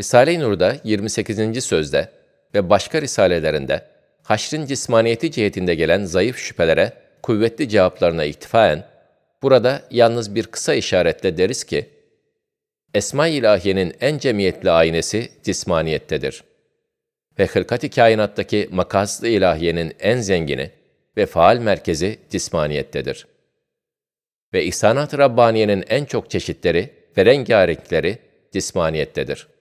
Risale-i Nur'da 28. sözde ve başka risalelerinde haşrin cismaniyeti cihetinde gelen zayıf şüphelere kuvvetli cevaplarına iktifaen, burada yalnız bir kısa işaretle deriz ki, Esma-i İlahiye'nin en cemiyetli aynesi cismaniyettedir. Ve hırkati kainattaki makaslı ilahiyenin en zengini ve faal merkezi cismaniyettedir. Ve ihsanat-ı Rabbaniye'nin en çok çeşitleri ve rengarenkleri cismaniyettedir.''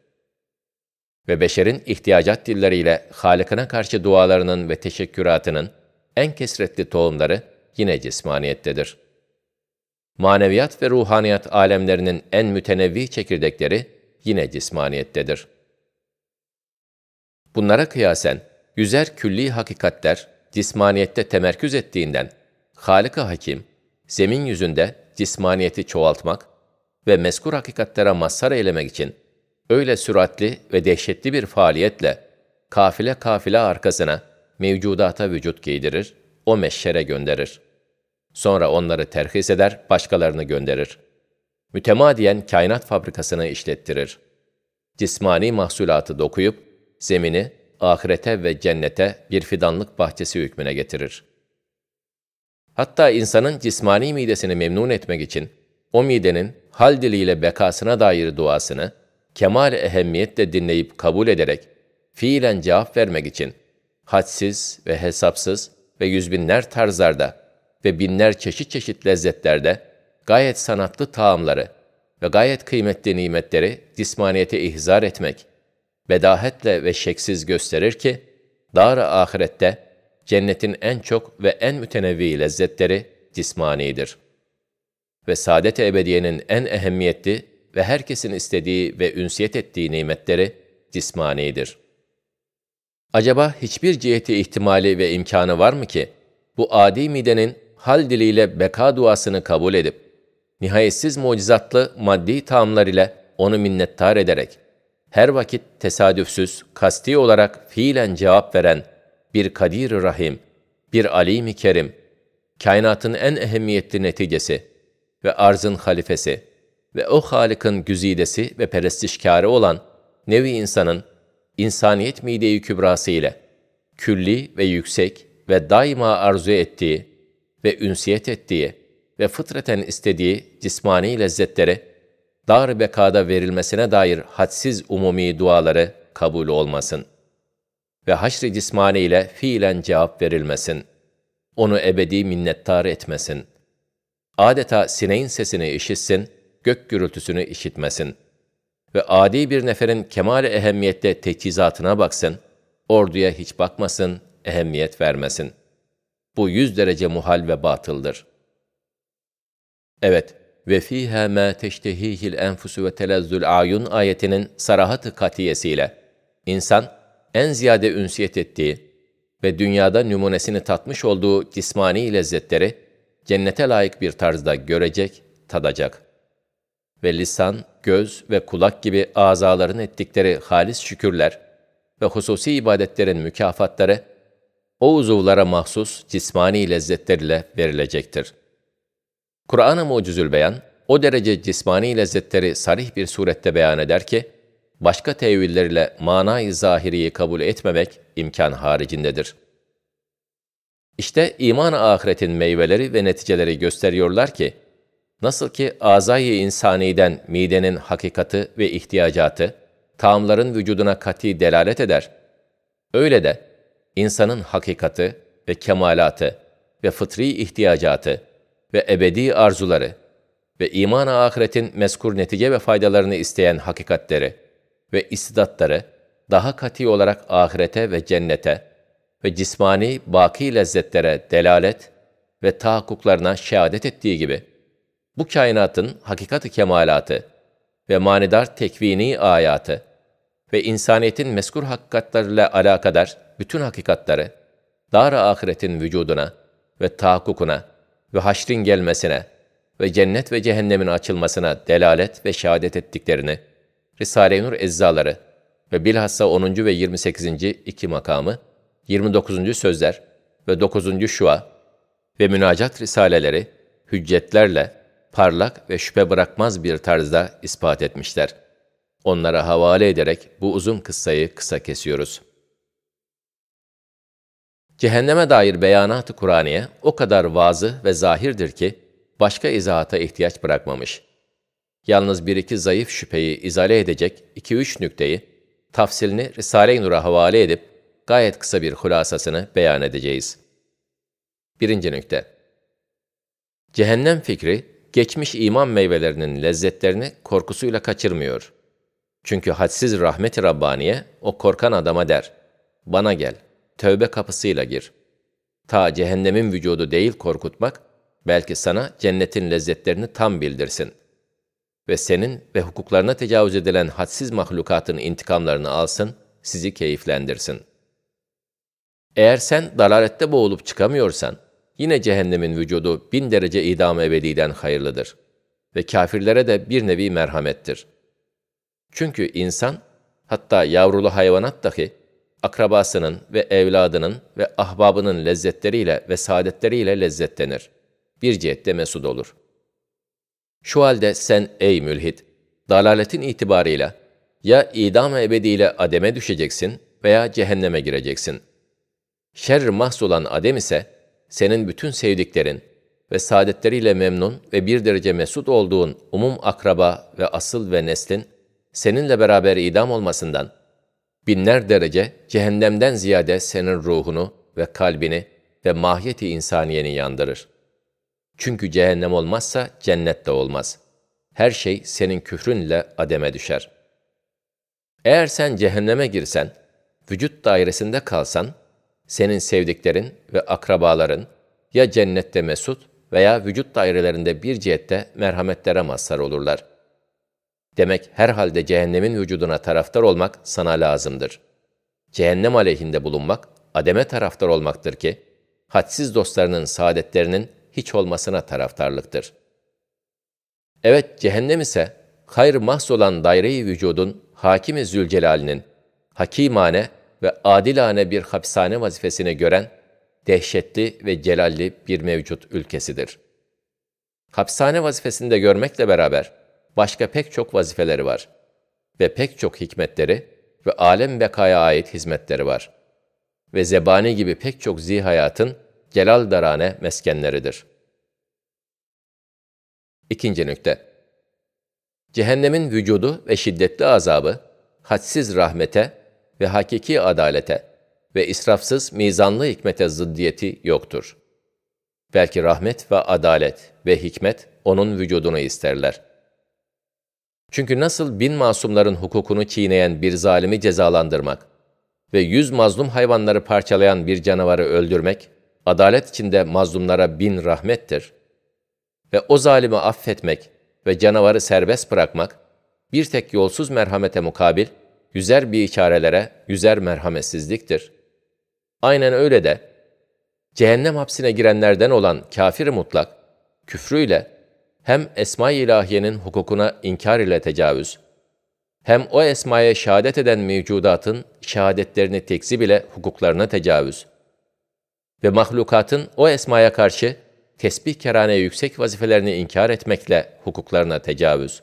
ve beşerin ihtiyacat dilleriyle Halık'ına karşı dualarının ve teşekküratının en kesretli tohumları yine cismaniyettedir. Maneviyat ve ruhaniyat alemlerinin en mütenevvi çekirdekleri yine cismaniyettedir. Bunlara kıyasen, yüzer külli hakikatler cismaniyette temerküz ettiğinden, halık Hakim, zemin yüzünde cismaniyeti çoğaltmak ve mezkur hakikatlere mazhar eylemek için öyle süratli ve dehşetli bir faaliyetle kafile kafile arkasına mevcudata vücut giydirir, o meşşere gönderir. Sonra onları terhis eder, başkalarını gönderir. Mütemadiyen kainat fabrikasını işlettirir. Cismani mahsulatı dokuyup, zemini ahirete ve cennete bir fidanlık bahçesi hükmüne getirir. Hatta insanın cismani midesini memnun etmek için, o midenin hal diliyle bekasına dair duasını, kemal ehemmiyetle dinleyip kabul ederek fiilen cevap vermek için hadsiz ve hesapsız ve yüzbinler tarzlarda ve binler çeşit çeşit lezzetlerde gayet sanatlı taamları ve gayet kıymetli nimetleri cismaniyete ihzar etmek, bedahetle ve şeksiz gösterir ki, dar ahirette cennetin en çok ve en mütenevvi lezzetleri cismanidir. Ve saadet ebediyenin en ehemmiyetli ve herkesin istediği ve ünsiyet ettiği nimetleri cismanidir. Acaba hiçbir ciheti ihtimali ve imkanı var mı ki, bu adi midenin hal diliyle beka duasını kabul edip, nihayetsiz mucizatlı maddi tamlar ile onu minnettar ederek, her vakit tesadüfsüz, kasti olarak fiilen cevap veren bir kadir Rahim, bir Alim-i Kerim, kainatın en ehemmiyetli neticesi ve arzın halifesi, ve o Halık'ın güzidesi ve perestişkârı olan nevi insanın insaniyet mideyi kübrası ile külli ve yüksek ve daima arzu ettiği ve ünsiyet ettiği ve fıtraten istediği cismani lezzetlere dar bekada verilmesine dair hadsiz umumi duaları kabul olmasın ve haşr-i cismani ile fiilen cevap verilmesin. Onu ebedi minnettar etmesin. Adeta sineğin sesini işitsin.'' gök gürültüsünü işitmesin. Ve adi bir neferin kemale ehemmiyette teçhizatına baksın, orduya hiç bakmasın, ehemmiyet vermesin. Bu yüz derece muhal ve batıldır. Evet, ve fiha ma teştehihil enfusu ve telezzül ayun ayetinin sarahat-ı katiyesiyle insan en ziyade ünsiyet ettiği ve dünyada numunesini tatmış olduğu cismani lezzetleri cennete layık bir tarzda görecek, tadacak.'' ve lisan, göz ve kulak gibi azaların ettikleri halis şükürler ve hususi ibadetlerin mükafatları, o uzuvlara mahsus cismani lezzetleriyle verilecektir. Kur'an-ı Mucizül Beyan, o derece cismani lezzetleri sarih bir surette beyan eder ki, başka tevilleriyle manayı zahiriyi kabul etmemek imkan haricindedir. İşte iman ahiretin meyveleri ve neticeleri gösteriyorlar ki, Nasıl ki azayı insaniden midenin hakikati ve ihtiyacatı, tamların vücuduna kati delalet eder, öyle de insanın hakikati ve kemalatı ve fıtri ihtiyacatı ve ebedi arzuları ve iman-ı ahiretin mezkur netice ve faydalarını isteyen hakikatleri ve istidatları daha kati olarak ahirete ve cennete ve cismani baki lezzetlere delalet ve tahakkuklarına şehadet ettiği gibi, bu kainatın hakikati kemalatı ve manidar tekvini ayatı ve insaniyetin meskur hakikatlerle alakadar bütün hakikatları, dar ahiretin vücuduna ve tahakkukuna ve haşrin gelmesine ve cennet ve cehennemin açılmasına delalet ve şehadet ettiklerini, Risale-i Nur eczaları ve bilhassa 10. ve 28. iki makamı, 29. sözler ve 9. şua ve münacat risaleleri hüccetlerle parlak ve şüphe bırakmaz bir tarzda ispat etmişler. Onlara havale ederek bu uzun kıssayı kısa kesiyoruz. Cehenneme dair beyanat-ı Kur'aniye o kadar vazı ve zahirdir ki başka izahata ihtiyaç bırakmamış. Yalnız bir iki zayıf şüpheyi izale edecek iki üç nükteyi, tafsilini Risale-i Nur'a havale edip gayet kısa bir hulasasını beyan edeceğiz. Birinci nükte Cehennem fikri geçmiş iman meyvelerinin lezzetlerini korkusuyla kaçırmıyor. Çünkü hadsiz rahmeti i Rabbaniye o korkan adama der, bana gel, tövbe kapısıyla gir. Ta cehennemin vücudu değil korkutmak, belki sana cennetin lezzetlerini tam bildirsin. Ve senin ve hukuklarına tecavüz edilen hadsiz mahlukatın intikamlarını alsın, sizi keyiflendirsin. Eğer sen dalalette boğulup çıkamıyorsan, yine cehennemin vücudu bin derece idam ebediden hayırlıdır ve kafirlere de bir nevi merhamettir. Çünkü insan, hatta yavrulu hayvanat dahi, akrabasının ve evladının ve ahbabının lezzetleriyle ve saadetleriyle lezzetlenir. Bir cihette mesud olur. Şu halde sen ey mülhit, dalaletin itibarıyla ya idam ebediyle ademe düşeceksin veya cehenneme gireceksin. Şer mahsulan adem ise, senin bütün sevdiklerin ve saadetleriyle memnun ve bir derece mesut olduğun umum akraba ve asıl ve neslin, seninle beraber idam olmasından, binler derece cehennemden ziyade senin ruhunu ve kalbini ve mahiyeti insaniyeni yandırır. Çünkü cehennem olmazsa cennet de olmaz. Her şey senin küfrünle ademe düşer. Eğer sen cehenneme girsen, vücut dairesinde kalsan, senin sevdiklerin ve akrabaların ya cennette mesut veya vücut dairelerinde bir cihette merhametlere mazhar olurlar. Demek herhalde cehennemin vücuduna taraftar olmak sana lazımdır. Cehennem aleyhinde bulunmak, ademe taraftar olmaktır ki, hadsiz dostlarının saadetlerinin hiç olmasına taraftarlıktır. Evet, cehennem ise hayır mahz olan daire-i vücudun Hakimi Zülcelal'inin hakimane ve adilane bir hapishane vazifesine gören dehşetli ve celalli bir mevcut ülkesidir. Hapishane vazifesinde görmekle beraber başka pek çok vazifeleri var ve pek çok hikmetleri ve alem bekaya ait hizmetleri var ve zebani gibi pek çok zihayatın celal darane meskenleridir. İkinci nükte Cehennemin vücudu ve şiddetli azabı hadsiz rahmete ve hakiki adalete ve israfsız mizanlı hikmete zıddiyeti yoktur. Belki rahmet ve adalet ve hikmet onun vücudunu isterler. Çünkü nasıl bin masumların hukukunu çiğneyen bir zalimi cezalandırmak ve yüz mazlum hayvanları parçalayan bir canavarı öldürmek, adalet içinde mazlumlara bin rahmettir. Ve o zalimi affetmek ve canavarı serbest bırakmak, bir tek yolsuz merhamete mukabil, yüzer biikarelere yüzer merhametsizliktir. Aynen öyle de, cehennem hapsine girenlerden olan kafir mutlak, küfrüyle hem Esma-i İlahiye'nin hukukuna inkar ile tecavüz, hem o esmaya şehadet eden mevcudatın şehadetlerini tekzi bile hukuklarına tecavüz ve mahlukatın o esmaya karşı tesbih kerane yüksek vazifelerini inkar etmekle hukuklarına tecavüz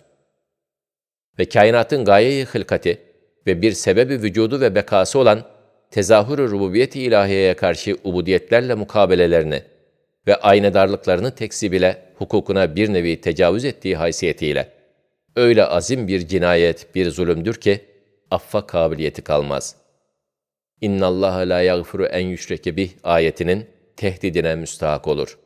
ve kainatın gaye-i hılkati, ve bir sebebi vücudu ve bekası olan tezahür-ü rububiyet-i ilahiyeye karşı ubudiyetlerle mukabelelerini ve aynedarlıklarını tekzib ile hukukuna bir nevi tecavüz ettiği haysiyetiyle öyle azim bir cinayet, bir zulümdür ki affa kabiliyeti kalmaz. İnna Allah la yaghfiru en yüşreke bih ayetinin tehdidine müstahak olur.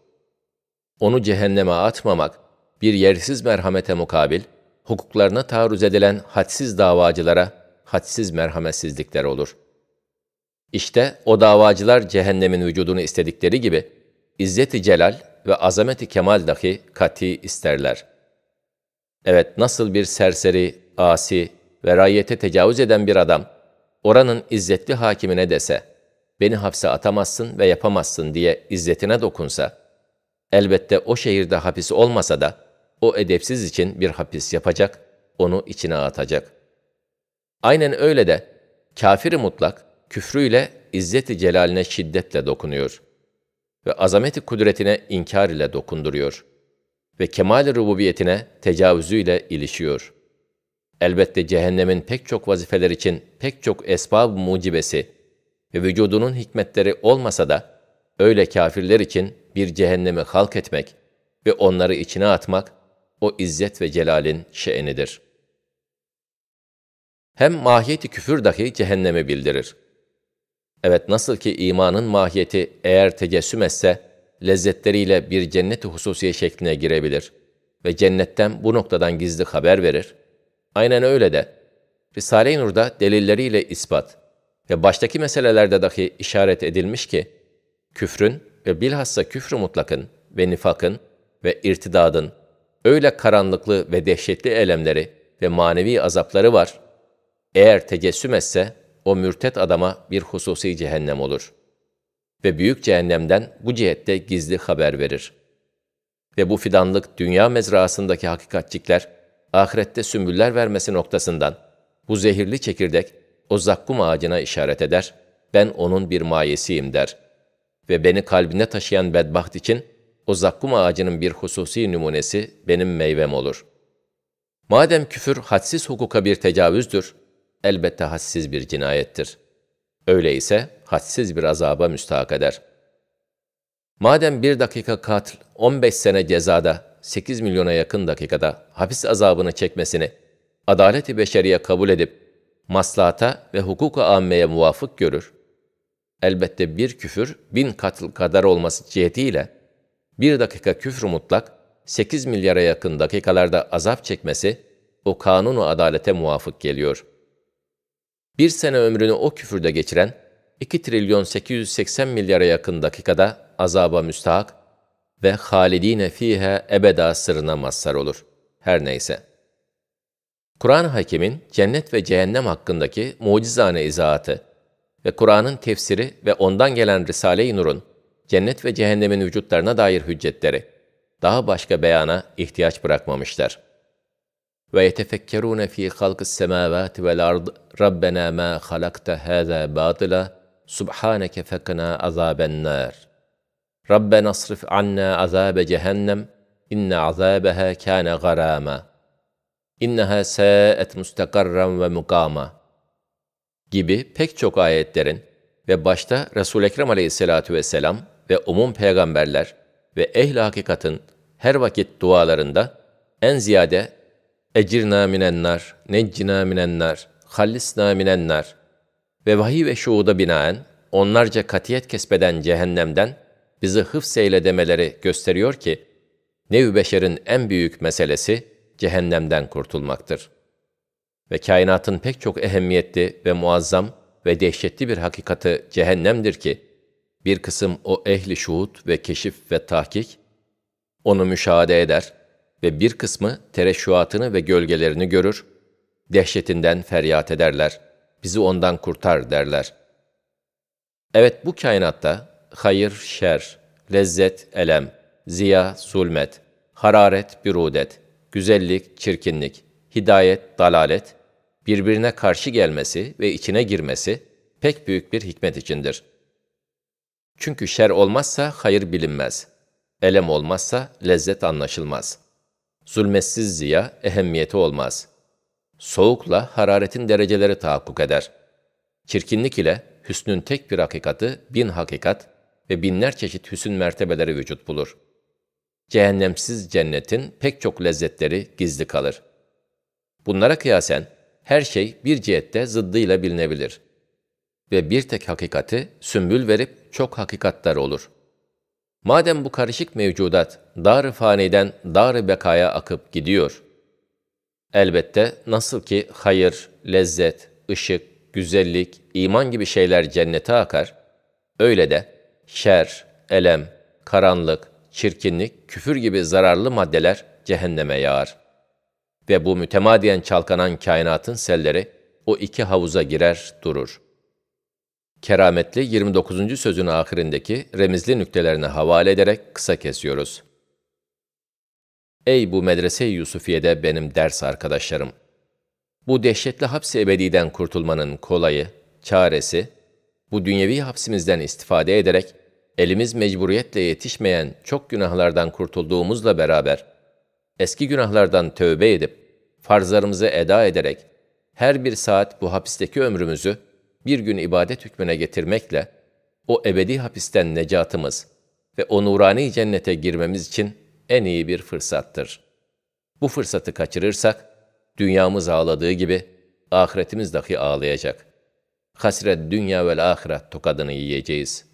Onu cehenneme atmamak bir yersiz merhamete mukabil hukuklarına taarruz edilen hadsiz davacılara hadsiz merhametsizlikler olur. İşte o davacılar cehennemin vücudunu istedikleri gibi izzeti celal ve azameti kemal dahi kati isterler. Evet nasıl bir serseri, asi ve rayiyete tecavüz eden bir adam oranın izzetli hakimine dese beni hapse atamazsın ve yapamazsın diye izzetine dokunsa elbette o şehirde hapis olmasa da o edepsiz için bir hapis yapacak, onu içine atacak.'' Aynen öyle de kafiri mutlak küfrüyle izzeti celaline şiddetle dokunuyor ve azameti kudretine inkar ile dokunduruyor ve kemal-i rububiyetine tecavüzüyle ilişiyor. Elbette cehennemin pek çok vazifeler için pek çok esbab mucibesi ve vücudunun hikmetleri olmasa da öyle kafirler için bir cehennemi halk etmek ve onları içine atmak o izzet ve celalin şe'nidir.'' Hem mahiyeti küfür dahi cehennemi bildirir. Evet nasıl ki imanın mahiyeti eğer tegessüm etse, lezzetleriyle bir cennet-i hususiye şekline girebilir ve cennetten bu noktadan gizli haber verir. Aynen öyle de Risale-i Nur'da delilleriyle ispat ve baştaki meselelerde dahi işaret edilmiş ki, küfrün ve bilhassa küfrü mutlakın ve nifakın ve irtidadın öyle karanlıklı ve dehşetli elemleri ve manevi azapları var eğer tecessüm etse o mürtet adama bir hususi cehennem olur. Ve büyük cehennemden bu cihette gizli haber verir. Ve bu fidanlık dünya mezrasındaki hakikatçikler, ahirette sümbüller vermesi noktasından bu zehirli çekirdek o zakkum ağacına işaret eder, ben onun bir mayesiyim der. Ve beni kalbine taşıyan bedbaht için o zakkum ağacının bir hususi numunesi benim meyvem olur. Madem küfür hadsiz hukuka bir tecavüzdür, elbette hadsiz bir cinayettir. Öyleyse hadsiz bir azaba müstahak eder. Madem bir dakika katil 15 sene cezada, 8 milyona yakın dakikada hapis azabını çekmesini adaleti beşeriye kabul edip maslahata ve hukuka ammeye muvafık görür, elbette bir küfür bin katıl kadar olması cihetiyle bir dakika küfrü mutlak 8 milyara yakın dakikalarda azap çekmesi o kanunu adalete muvafık geliyor.'' bir sene ömrünü o küfürde geçiren, 2 trilyon 880 milyara yakın dakikada azaba müstahak ve halidine fihe ebeda sırrına mazhar olur. Her neyse. Kur'an-ı Hakim'in cennet ve cehennem hakkındaki mucizane izahatı ve Kur'an'ın tefsiri ve ondan gelen Risale-i Nur'un cennet ve cehennemin vücutlarına dair hüccetleri daha başka beyana ihtiyaç bırakmamışlar.'' ve yetefekkerune fi halkı semavati vel ard Rabbena ma halakta hada batıla subhaneke fekna azâben nâr. Rabbena asrif anna azâbe cehennem Inna azâbeha kana garâma. İnneha saat mustakarran ve mukama. Gibi pek çok ayetlerin ve başta Resul-i Ekrem aleyhissalâtu vesselam ve umum peygamberler ve ehl hakikatin her vakit dualarında en ziyade Ecirna minennar, neccina minennar, hallisna minennar. Ve vahiy ve şuuda binaen, onlarca katiyet kesbeden cehennemden bizi hıfseyle demeleri gösteriyor ki, nev beşerin en büyük meselesi cehennemden kurtulmaktır. Ve kainatın pek çok ehemmiyetli ve muazzam ve dehşetli bir hakikati cehennemdir ki, bir kısım o ehli şuhut ve keşif ve tahkik, onu müşahede eder, ve bir kısmı tereşuatını ve gölgelerini görür, dehşetinden feryat ederler, bizi ondan kurtar derler. Evet bu kainatta hayır, şer, lezzet, elem, ziya, zulmet, hararet, birudet, güzellik, çirkinlik, hidayet, dalalet, birbirine karşı gelmesi ve içine girmesi pek büyük bir hikmet içindir. Çünkü şer olmazsa hayır bilinmez, elem olmazsa lezzet anlaşılmaz.'' Zulmetsiz ziya ehemmiyeti olmaz. Soğukla hararetin dereceleri tahakkuk eder. Çirkinlik ile hüsnün tek bir hakikati bin hakikat ve binler çeşit hüsün mertebeleri vücut bulur. Cehennemsiz cennetin pek çok lezzetleri gizli kalır. Bunlara kıyasen her şey bir cihette zıddıyla bilinebilir.'' ve bir tek hakikati sümbül verip çok hakikatlar olur. Madem bu karışık mevcudat dar-ı faniden dar-ı bekaya akıp gidiyor, elbette nasıl ki hayır, lezzet, ışık, güzellik, iman gibi şeyler cennete akar, öyle de şer, elem, karanlık, çirkinlik, küfür gibi zararlı maddeler cehenneme yağar. Ve bu mütemadiyen çalkanan kainatın selleri o iki havuza girer durur.'' kerametli 29. sözün ahirindeki remizli nüktelerine havale ederek kısa kesiyoruz. Ey bu medrese-i Yusufiye'de benim ders arkadaşlarım! Bu dehşetli hapsi ebediden kurtulmanın kolayı, çaresi, bu dünyevi hapsimizden istifade ederek elimiz mecburiyetle yetişmeyen çok günahlardan kurtulduğumuzla beraber, eski günahlardan tövbe edip, farzlarımızı eda ederek, her bir saat bu hapisteki ömrümüzü bir gün ibadet hükmüne getirmekle o ebedi hapisten necatımız ve o nurani cennete girmemiz için en iyi bir fırsattır. Bu fırsatı kaçırırsak, dünyamız ağladığı gibi ahiretimiz dahi ağlayacak. Hasret dünya ve ahiret tokadını yiyeceğiz.''